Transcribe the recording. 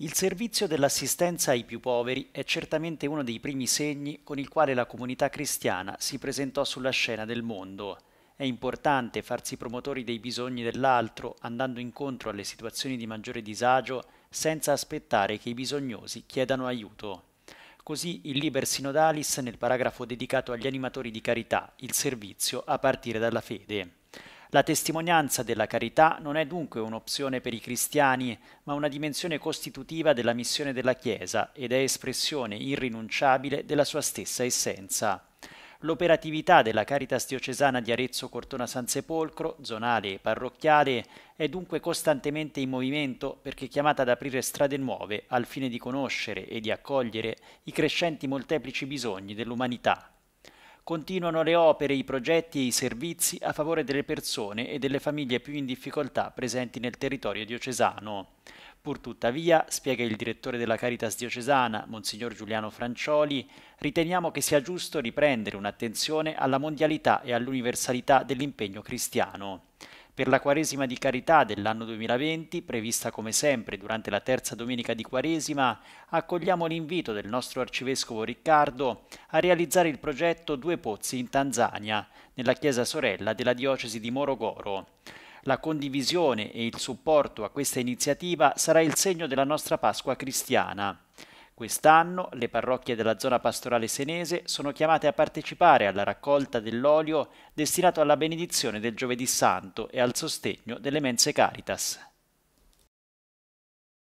Il servizio dell'assistenza ai più poveri è certamente uno dei primi segni con il quale la comunità cristiana si presentò sulla scena del mondo. È importante farsi promotori dei bisogni dell'altro, andando incontro alle situazioni di maggiore disagio, senza aspettare che i bisognosi chiedano aiuto. Così il Liber Sinodalis nel paragrafo dedicato agli animatori di carità, il servizio a partire dalla fede. La testimonianza della carità non è dunque un'opzione per i cristiani, ma una dimensione costitutiva della missione della Chiesa ed è espressione irrinunciabile della sua stessa essenza. L'operatività della Caritas diocesana di Arezzo Cortona San Sepolcro, zonale e parrocchiale, è dunque costantemente in movimento perché chiamata ad aprire strade nuove al fine di conoscere e di accogliere i crescenti molteplici bisogni dell'umanità Continuano le opere, i progetti e i servizi a favore delle persone e delle famiglie più in difficoltà presenti nel territorio diocesano. Purtuttavia, spiega il direttore della Caritas diocesana, Monsignor Giuliano Francioli, riteniamo che sia giusto riprendere un'attenzione alla mondialità e all'universalità dell'impegno cristiano. Per la Quaresima di Carità dell'anno 2020, prevista come sempre durante la terza domenica di Quaresima, accogliamo l'invito del nostro arcivescovo Riccardo a realizzare il progetto Due Pozzi in Tanzania, nella chiesa sorella della diocesi di Morogoro. La condivisione e il supporto a questa iniziativa sarà il segno della nostra Pasqua cristiana. Quest'anno le parrocchie della zona pastorale senese sono chiamate a partecipare alla raccolta dell'olio destinato alla benedizione del giovedì santo e al sostegno delle mense caritas.